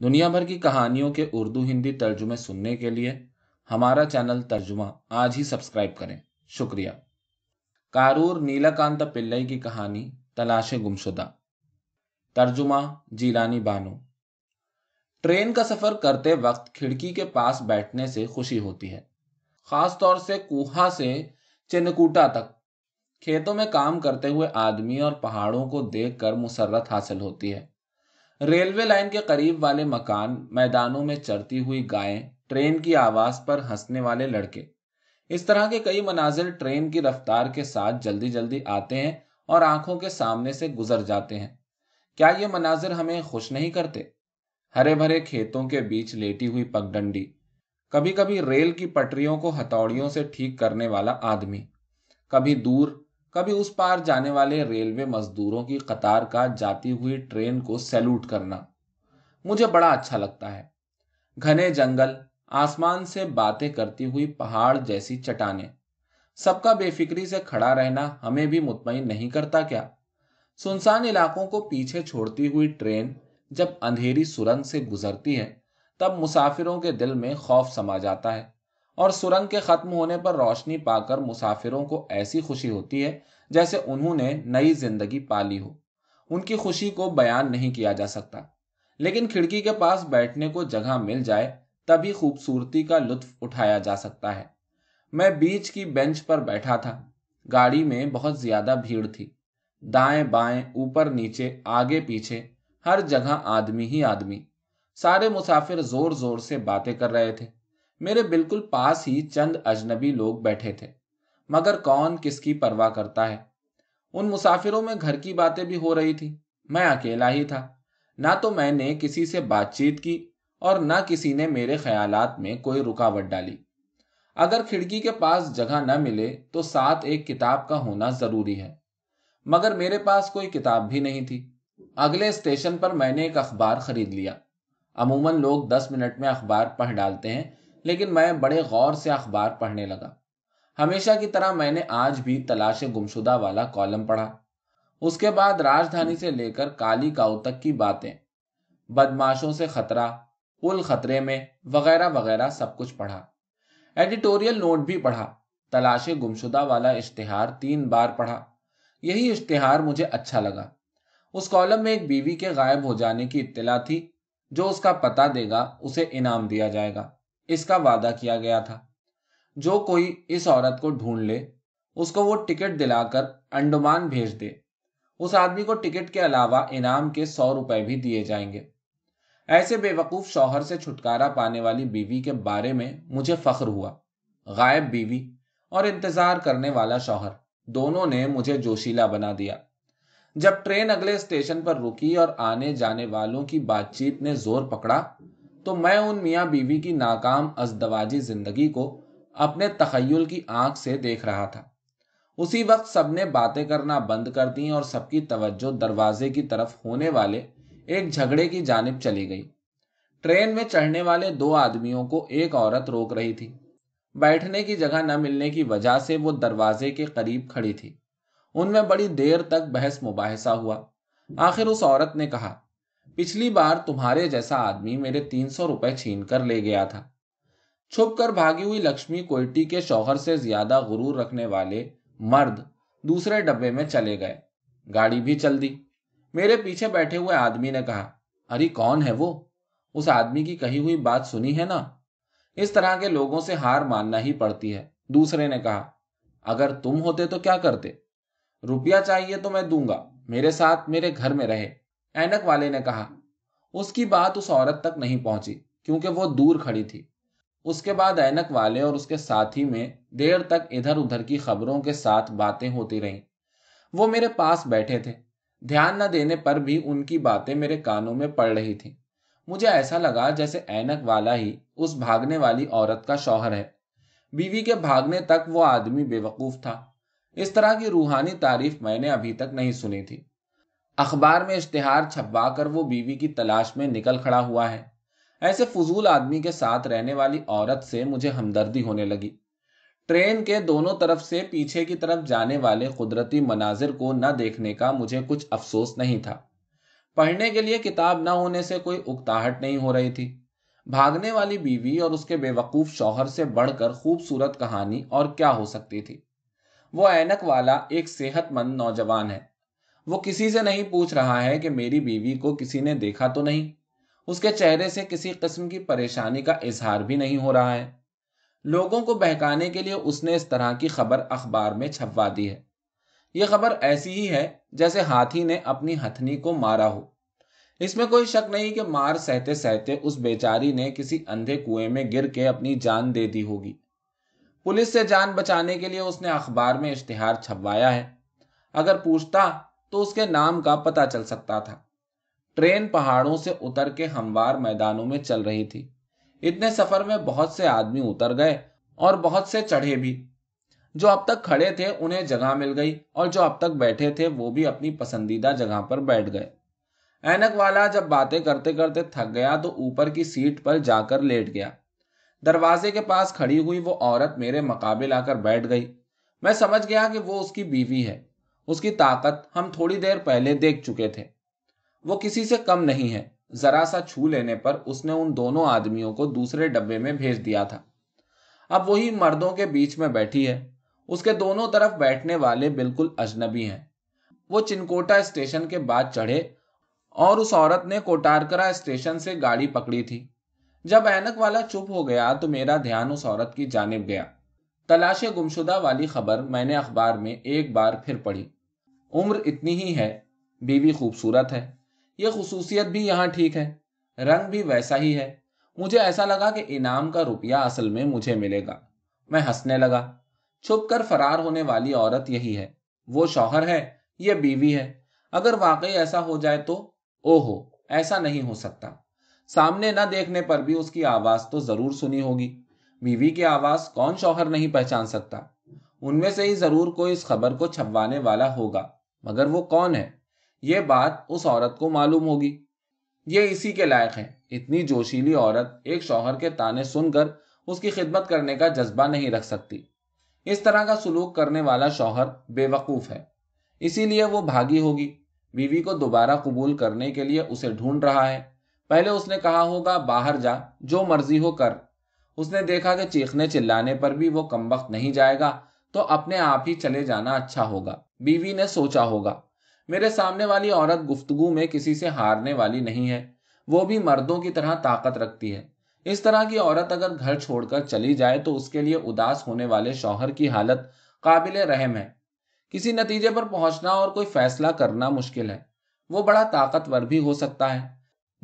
दुनिया भर की कहानियों के उर्दू हिंदी तर्जुमे सुनने के लिए हमारा चैनल तर्जुमा आज ही सब्सक्राइब करें शुक्रिया कारूर नीलाकांत पिल्लई की कहानी तलाश गुमशुदा तर्जुमा जीलानी बानो ट्रेन का सफर करते वक्त खिड़की के पास बैठने से खुशी होती है खासतौर से कुहा से चिनकूटा तक खेतों में काम करते हुए आदमी और पहाड़ों को देखकर मुसरत हासिल होती है रेलवे लाइन के करीब वाले मकान मैदानों में चढ़ती हुई गायें ट्रेन की आवाज पर हंसने वाले लड़के इस तरह के कई मनाजिर ट्रेन की रफ्तार के साथ जल्दी जल्दी आते हैं और आंखों के सामने से गुजर जाते हैं क्या ये मनाजिर हमें खुश नहीं करते हरे भरे खेतों के बीच लेटी हुई पगडंडी कभी कभी रेल की पटरियों को हथौड़ियों से ठीक करने वाला आदमी कभी दूर कभी उस पार जाने वाले रेलवे मजदूरों की कतार का जाती हुई ट्रेन को सैल्यूट करना मुझे बड़ा अच्छा लगता है घने जंगल आसमान से बातें करती हुई पहाड़ जैसी चटाने सबका बेफिक्री से खड़ा रहना हमें भी मुतमिन नहीं करता क्या सुनसान इलाकों को पीछे छोड़ती हुई ट्रेन जब अंधेरी सुरंग से गुजरती है तब मुसाफिरों के दिल में खौफ समा जाता है और सुरंग के ख़त्म होने पर रोशनी पाकर मुसाफिरों को ऐसी खुशी होती है जैसे उन्होंने नई जिंदगी पाली हो उनकी खुशी को बयान नहीं किया जा सकता लेकिन खिड़की के पास बैठने को जगह मिल जाए तभी खूबसूरती का लुत्फ उठाया जा सकता है मैं बीच की बेंच पर बैठा था गाड़ी में बहुत ज्यादा भीड़ थी दाएं बाएं ऊपर नीचे आगे पीछे हर जगह आदमी ही आदमी सारे मुसाफिर जोर जोर से बातें कर रहे थे मेरे बिल्कुल पास ही चंद अजनबी लोग बैठे थे मगर कौन किसकी परवाह करता है उन मुसाफिरों में घर की बातें भी हो रही थी मैं अकेला ही था ना तो मैंने किसी से बातचीत की और ना किसी ने मेरे ख्यालात में कोई रुकावट डाली अगर खिड़की के पास जगह न मिले तो साथ एक किताब का होना जरूरी है मगर मेरे पास कोई किताब भी नहीं थी अगले स्टेशन पर मैंने एक अखबार खरीद लिया अमूमन लोग दस मिनट में अखबार पढ़ डालते हैं लेकिन मैं बड़े गौर से अखबार पढ़ने लगा हमेशा की तरह मैंने आज भी तलाश गुमशुदा वाला कॉलम पढ़ा उसके बाद राजधानी से लेकर काली काउ तक की बातें बदमाशों से खतरा पुल खतरे में वगैरह वगैरह सब कुछ पढ़ा एडिटोरियल नोट भी पढ़ा तलाश गुमशुदा वाला इश्तिहार तीन बार पढ़ा यही इश्तिहार मुझे अच्छा लगा उस कॉलम में एक बीवी के गायब हो जाने की इत्तला थी जो उसका पता देगा उसे इनाम दिया जाएगा इसका वादा किया गया था जो कोई इस औरत को ढूंढ ले उसको वो टिकट दिलाकर अंडमान भेज दे उस आदमी को टिकट के अलावा इनाम के सौ रुपए भी दिए जाएंगे ऐसे बेवकूफ शौहर से छुटकारा पाने वाली बीवी के बारे में मुझे फख्र हुआ गायब बीवी और इंतजार करने वाला शौहर दोनों ने मुझे जोशीला बना दिया जब ट्रेन अगले स्टेशन पर रुकी और आने जाने वालों की बातचीत ने जोर पकड़ा तो मैं उन मियाँ बीवी की नाकाम अजदवाजी जिंदगी को अपने तखयल की आंख से देख रहा था उसी वक्त सबने बातें करना बंद कर दी और सबकी तवज्जो दरवाजे की तरफ होने वाले एक झगड़े की जानब चली गई ट्रेन में चढ़ने वाले दो आदमियों को एक औरत रोक रही थी बैठने की जगह न मिलने की वजह से वो दरवाजे के करीब खड़ी थी उनमें बड़ी देर तक बहस मुबाहसा हुआ आखिर उस औरत ने कहा पिछली बार तुम्हारे जैसा आदमी मेरे तीन सौ रुपए छीन कर ले गया था छुप कर भागी हुई लक्ष्मी कोयटी के शौहर से ज्यादा गुरूर रखने वाले मर्द दूसरे डब्बे में चले गए गाड़ी भी चल दी मेरे पीछे बैठे हुए आदमी ने कहा अरे कौन है वो उस आदमी की कही हुई बात सुनी है ना इस तरह के लोगों से हार मानना ही पड़ती है दूसरे ने कहा अगर तुम होते तो क्या करते रुपया चाहिए तो मैं दूंगा मेरे साथ मेरे घर में रहे एनक वाले ने कहा उसकी बात उस औरत तक नहीं पहुंची क्योंकि वो दूर खड़ी थी उसके बाद ऐनक वाले और उसके साथी में देर तक इधर उधर की खबरों के साथ बातें होती रहीं वो मेरे पास बैठे थे ध्यान न देने पर भी उनकी बातें मेरे कानों में पड़ रही थी मुझे ऐसा लगा जैसे ऐनक वाला ही उस भागने वाली औरत का शौहर है बीवी के भागने तक वो आदमी बेवकूफ था इस तरह की रूहानी तारीफ मैंने अभी तक नहीं सुनी थी अखबार में इश्तेहार छपवा कर वो बीवी की तलाश में निकल खड़ा हुआ है ऐसे फजूल आदमी के साथ रहने वाली औरत से मुझे हमदर्दी होने लगी ट्रेन के दोनों तरफ से पीछे की तरफ जाने वाले कुदरती मनाजिर को न देखने का मुझे कुछ अफसोस नहीं था पढ़ने के लिए किताब न होने से कोई उकताहट नहीं हो रही थी भागने वाली बीवी और उसके बेवकूफ़ शौहर से बढ़कर खूबसूरत कहानी और क्या हो सकती थी वो ऐनक वाला एक सेहतमंद नौजवान है वो किसी से नहीं पूछ रहा है कि मेरी बीवी को किसी ने देखा तो नहीं उसके चेहरे से किसी किस्म की परेशानी का इजहार भी नहीं हो रहा है लोगों को बहकाने के लिए उसने इस तरह की खबर अखबार में छपवा दी है यह खबर ऐसी ही है जैसे हाथी ने अपनी हथनी को मारा हो इसमें कोई शक नहीं कि मार सहते सहते उस बेचारी ने किसी अंधे कुएं में गिर के अपनी जान दे दी होगी पुलिस से जान बचाने के लिए उसने अखबार में इश्तिहार छपवाया है अगर पूछता तो उसके नाम का पता चल सकता था ट्रेन पहाड़ों से उतर के हमवार मैदानों में चल रही थी इतने सफर में बहुत से आदमी उतर गए और बहुत से चढ़े भी जो अब तक खड़े थे उन्हें जगह मिल गई और जो अब तक बैठे थे वो भी अपनी पसंदीदा जगह पर बैठ गए ऐनक वाला जब बातें करते करते थक गया तो ऊपर की सीट पर जाकर लेट गया दरवाजे के पास खड़ी हुई वो औरत मेरे मकाबिल आकर बैठ गई मैं समझ गया कि वो उसकी बीवी है उसकी ताकत हम थोड़ी देर पहले देख चुके थे वो किसी से कम नहीं है जरा सा छू लेने पर उसने उन दोनों आदमियों को दूसरे डब्बे में भेज दिया था अब वही मर्दों के बीच में बैठी है उसके दोनों तरफ बैठने वाले बिल्कुल अजनबी हैं वो चिनकोटा स्टेशन के बाद चढ़े और उस औरत ने कोटारकरा स्टेशन से गाड़ी पकड़ी थी जब ऐनक वाला चुप हो गया तो मेरा ध्यान उस औरत की जानब गया तलाश गुमशुदा वाली खबर मैंने अखबार में एक बार फिर पढ़ी उम्र इतनी ही है बीवी खूबसूरत है ये खसूसियत भी यहाँ ठीक है रंग भी वैसा ही है मुझे ऐसा लगा कि इनाम का रुपया असल में मुझे मिलेगा मैं हंसने लगा छुप कर फरार होने वाली औरत यही है वो शौहर है ये बीवी है अगर वाकई ऐसा हो जाए तो ओहो ऐसा नहीं हो सकता सामने न देखने पर भी उसकी आवाज तो जरूर सुनी होगी बीवी की आवाज कौन शौहर नहीं पहचान सकता उनमें से ही जरूर कोई इस खबर को छपवाने वाला होगा मगर वो कौन है ये बात उस औरत को मालूम होगी ये इसी के लायक है इतनी जोशीली औरत एक शौहर के ताने सुनकर उसकी खिदमत करने का जज्बा नहीं रख सकती इस तरह का सुलूक करने वाला शौहर बेवकूफ़ है इसीलिए वो भागी होगी बीवी को दोबारा कबूल करने के लिए उसे ढूंढ रहा है पहले उसने कहा होगा बाहर जा जो मर्जी हो कर उसने देखा कि चीखने चिल्लाने पर भी वो कम वक्त नहीं जाएगा तो अपने आप ही चले जाना अच्छा होगा बीवी ने सोचा होगा मेरे सामने वाली औरत गुफ्तु में किसी से हारने वाली नहीं है वो भी मर्दों की तरह ताकत रखती है इस तरह की औरत अगर घर छोड़कर चली जाए तो उसके लिए उदास होने वाले शौहर की हालत काबिल रहम है किसी नतीजे पर पहुंचना और कोई फैसला करना मुश्किल है वो बड़ा ताकतवर भी हो सकता है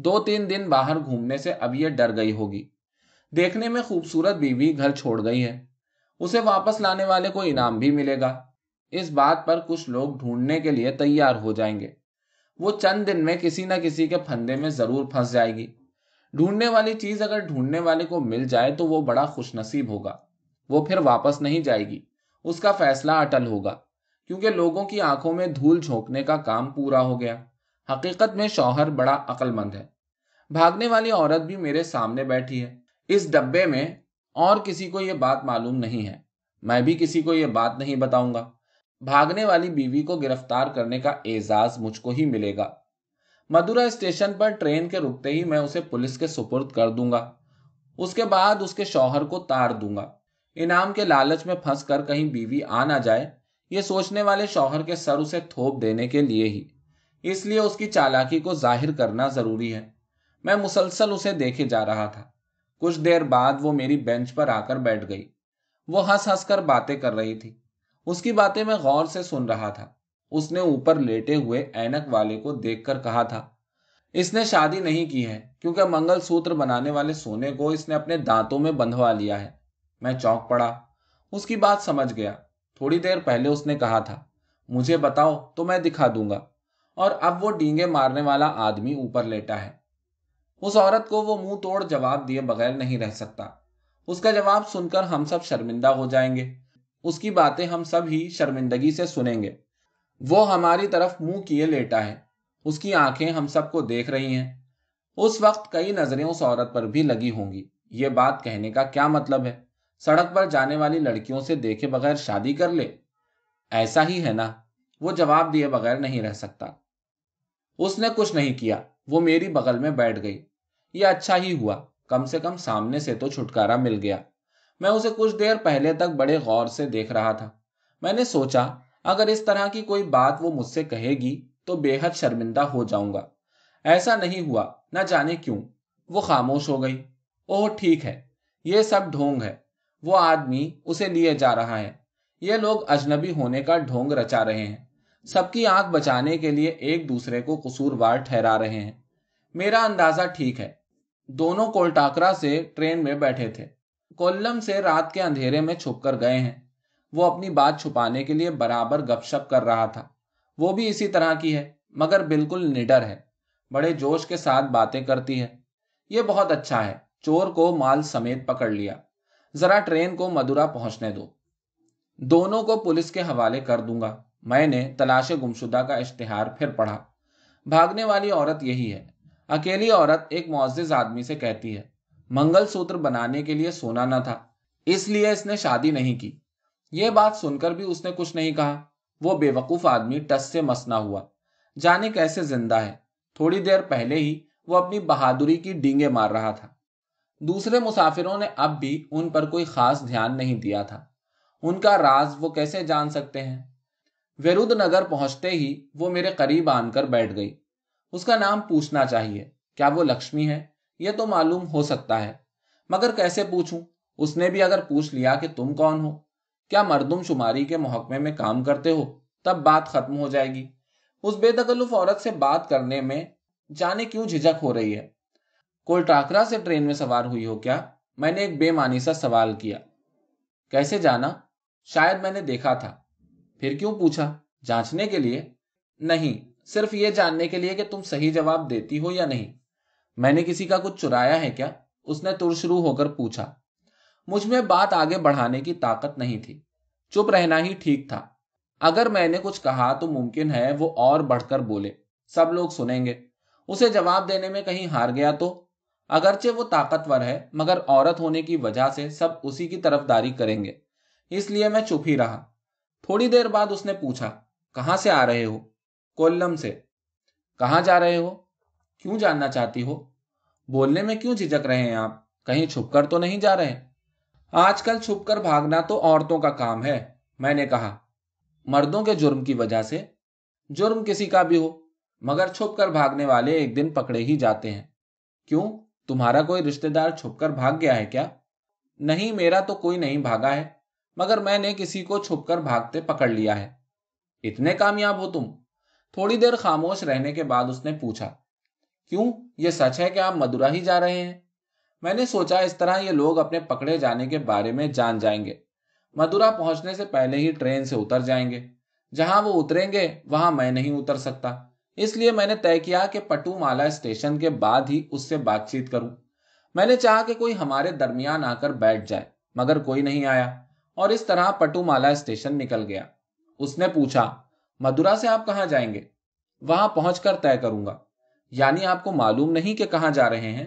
दो तीन दिन बाहर घूमने से अब यह डर गई होगी देखने में खूबसूरत बीवी घर छोड़ गई है उसे वापस लाने वाले को इनाम भी मिलेगा इस बात पर कुछ लोग ढूंढने के लिए तैयार हो जाएंगे वो चंद दिन में किसी न किसी के फंदे में जरूर फंस जाएगी ढूंढने वाली चीज अगर ढूंढने वाले को मिल जाए तो वो बड़ा खुशनसीब होगा वो फिर वापस नहीं जाएगी उसका फैसला अटल होगा क्योंकि लोगों की आंखों में धूल झोंकने का काम पूरा हो गया हकीकत में शौहर बड़ा अक्लमंद है भागने वाली औरत भी मेरे सामने बैठी है इस डब्बे में और किसी को यह बात मालूम नहीं है मैं भी किसी को यह बात नहीं बताऊंगा भागने वाली बीवी को गिरफ्तार करने का एजाज मुझको ही मिलेगा मदुरा स्टेशन पर ट्रेन के रुकते ही मैं उसे पुलिस के सुपुर्द कर दूंगा उसके बाद उसके शौहर को तार दूंगा इनाम के लालच में फंस कर कहीं बीवी आ ना जाए ये सोचने वाले शौहर के सर उसे थोप देने के लिए ही इसलिए उसकी चालाकी को जाहिर करना जरूरी है मैं मुसलसल उसे देखे जा रहा था कुछ देर बाद वो मेरी बेंच पर आकर बैठ गई वो हंस हंस कर बातें कर रही थी उसकी बातें मैं गौर से सुन रहा था उसने ऊपर लेटे हुए ऐनक वाले को देखकर कहा था इसने शादी नहीं की है क्योंकि मंगलसूत्र बनाने वाले सोने को इसने अपने दांतों में बंधवा लिया है मैं चौंक पड़ा उसकी बात समझ गया थोड़ी देर पहले उसने कहा था मुझे बताओ तो मैं दिखा दूंगा और अब वो डींगे मारने वाला आदमी ऊपर लेटा है उस औरत को वो मुंह तोड़ जवाब दिए बगैर नहीं रह सकता उसका जवाब सुनकर हम सब शर्मिंदा हो जाएंगे उसकी बातें हम सब ही शर्मिंदगी से सुनेंगे वो हमारी तरफ मुंह किए लेटा है उसकी आंखें हम सबको देख रही हैं उस वक्त कई नजरें उस औरत पर भी लगी होंगी ये बात कहने का क्या मतलब है सड़क पर जाने वाली लड़कियों से देखे बगैर शादी कर ले ऐसा ही है ना वो जवाब दिए बगैर नहीं रह सकता उसने कुछ नहीं किया वो मेरी बगल में बैठ गई यह अच्छा ही हुआ कम से कम सामने से तो छुटकारा मिल गया मैं उसे कुछ देर पहले तक बड़े गौर से देख रहा था मैंने सोचा अगर इस तरह की कोई बात वो मुझसे कहेगी तो बेहद शर्मिंदा हो जाऊंगा ऐसा नहीं हुआ न जाने क्यों वो खामोश हो गई ओह ठीक है ये सब ढोंग है वो आदमी उसे लिए जा रहा है ये लोग अजनबी होने का ढोंग रचा रहे हैं सबकी आंख बचाने के लिए एक दूसरे को कसूरवार ठहरा रहे हैं मेरा अंदाजा ठीक है दोनों कोलटाकरा से ट्रेन में बैठे थे कोल्लम से रात के अंधेरे में छुप कर गए हैं वो अपनी बात छुपाने के लिए बराबर गपशप कर रहा था वो भी इसी तरह की है मगर बिल्कुल निडर है बड़े जोश के साथ बातें करती है ये बहुत अच्छा है चोर को माल समेत पकड़ लिया जरा ट्रेन को मदुरा पहुंचने दो दोनों को पुलिस के हवाले कर दूंगा मैंने तलाश गुमशुदा का इश्तेहार फिर पढ़ा भागने वाली औरत यही है अकेली औरत एक मोजिज आदमी से कहती है मंगल सूत्र बनाने के लिए सोना न था इसलिए इसने शादी नहीं की यह बात सुनकर भी उसने कुछ नहीं कहा वो बेवकूफ आदमी टस से मसना हुआ जाने कैसे जिंदा है थोड़ी देर पहले ही वो अपनी बहादुरी की डींगे मार रहा था दूसरे मुसाफिरों ने अब भी उन पर कोई खास ध्यान नहीं दिया था उनका राज वो कैसे जान सकते हैं विरुद्ध नगर पहुंचते ही वो मेरे करीब आनकर बैठ गई उसका नाम पूछना चाहिए क्या वो लक्ष्मी है यह तो मालूम हो सकता है मगर कैसे पूछूं उसने भी अगर पूछ लिया कि तुम कौन हो क्या शुमारी के महकमे में काम करते हो तब बात खत्म हो जाएगी उस बेदकलुफ औरत से बात करने में जाने क्यों झिझक हो रही है कोलटाकरा से ट्रेन में सवार हुई हो क्या मैंने एक बेमानी सा सवाल किया कैसे जाना शायद मैंने देखा था फिर क्यों पूछा जांचने के लिए नहीं सिर्फ ये जानने के लिए कि तुम सही जवाब देती हो या नहीं मैंने किसी का कुछ चुराया है क्या उसने तुर शुरू होकर पूछा मुझ में बात आगे बढ़ाने की ताकत नहीं थी चुप रहना ही ठीक था अगर मैंने कुछ कहा तो मुमकिन है वो और बढ़कर बोले सब लोग सुनेंगे उसे जवाब देने में कहीं हार गया तो अगरचे वो ताकतवर है मगर औरत होने की वजह से सब उसी की तरफदारी करेंगे इसलिए मैं चुप ही रहा थोड़ी देर बाद उसने पूछा कहां से आ रहे हो कोल्लम से कहाँ जा रहे हो क्यों जानना चाहती हो बोलने में क्यों झिझक रहे हैं आप कहीं छुपकर तो नहीं जा रहे आजकल छुपकर भागना तो औरतों का काम है मैंने कहा मर्दों के जुर्म की वजह से जुर्म किसी का भी हो मगर छुपकर भागने वाले एक दिन पकड़े ही जाते हैं क्यों तुम्हारा कोई रिश्तेदार छुपकर भाग गया है क्या नहीं मेरा तो कोई नहीं भागा है मगर मैंने किसी को छुपकर भागते पकड़ लिया है इतने कामयाब हो तुम थोड़ी देर खामोश रहने के बाद उसने पूछा क्यों ये सच है कि आप मदुरा ही जा रहे हैं मैंने सोचा इस तरह ये लोग अपने पकड़े जाने के बारे में जान जाएंगे मदुरा पहुंचने से पहले ही ट्रेन से उतर जाएंगे जहां वो उतरेंगे वहां मैं नहीं उतर सकता इसलिए मैंने तय किया कि पटुमाला स्टेशन के बाद ही उससे बातचीत करूं मैंने चाहा कि कोई हमारे दरमियान आकर बैठ जाए मगर कोई नहीं आया और इस तरह पटुमाला स्टेशन निकल गया उसने पूछा मदुरा से आप कहाँ जाएंगे वहां पहुंचकर तय करूंगा यानी आपको मालूम नहीं कि कहाँ जा रहे हैं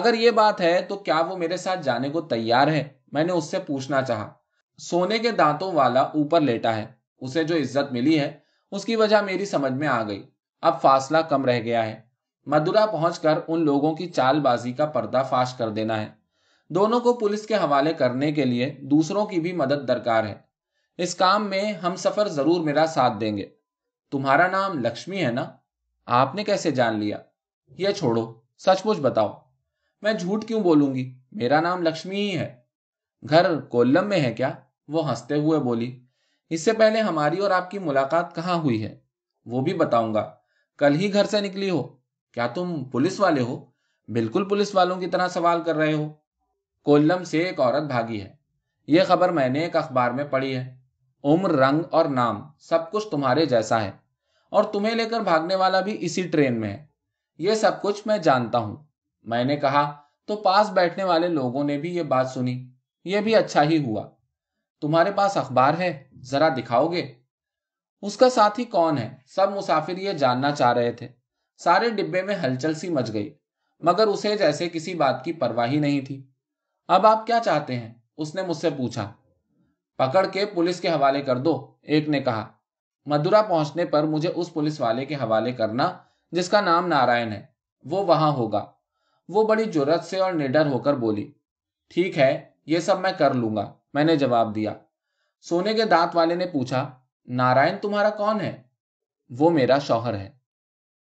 अगर ये बात है तो क्या वो मेरे साथ जाने को तैयार है मैंने उससे पूछना चाहा सोने के दांतों वाला ऊपर लेटा है उसे जो इज्जत मिली है उसकी वजह मेरी समझ में आ गई अब फासला कम रह गया है मदुरा पहुंचकर उन लोगों की चालबाजी का पर्दाफाश कर देना है दोनों को पुलिस के हवाले करने के लिए दूसरों की भी मदद दरकार है इस काम में हम सफर जरूर मेरा साथ देंगे तुम्हारा नाम लक्ष्मी है ना आपने कैसे जान लिया यह छोड़ो सचमुच बताओ मैं झूठ क्यों बोलूंगी मेरा नाम लक्ष्मी ही है घर कोल्लम में है क्या वो हंसते हुए बोली इससे पहले हमारी और आपकी मुलाकात कहाँ हुई है वो भी बताऊंगा कल ही घर से निकली हो क्या तुम पुलिस वाले हो बिल्कुल पुलिस वालों की तरह सवाल कर रहे हो कोल्लम से एक औरत भागी है यह खबर मैंने एक अखबार में पढ़ी है उम्र रंग और नाम सब कुछ तुम्हारे जैसा है और तुम्हें लेकर भागने वाला भी इसी ट्रेन में है ये सब कुछ मैं जानता हूं मैंने कहा तो पास बैठने वाले लोगों ने भी ये बात सुनी ये भी अच्छा ही हुआ तुम्हारे पास अखबार है जरा दिखाओगे उसका साथी कौन है सब मुसाफिर ये जानना चाह रहे थे सारे डिब्बे में हलचल सी मच गई मगर उसे जैसे किसी बात की परवाह ही नहीं थी अब आप क्या चाहते हैं उसने मुझसे पूछा पकड़ के पुलिस के हवाले कर दो एक ने कहा मदुरा पहुंचने पर मुझे उस पुलिस वाले के हवाले करना जिसका नाम नारायण है वो वहां होगा वो बड़ी जुरत से और निडर होकर बोली ठीक है ये सब मैं कर लूंगा मैंने जवाब दिया सोने के दांत वाले ने पूछा नारायण तुम्हारा कौन है वो मेरा शौहर है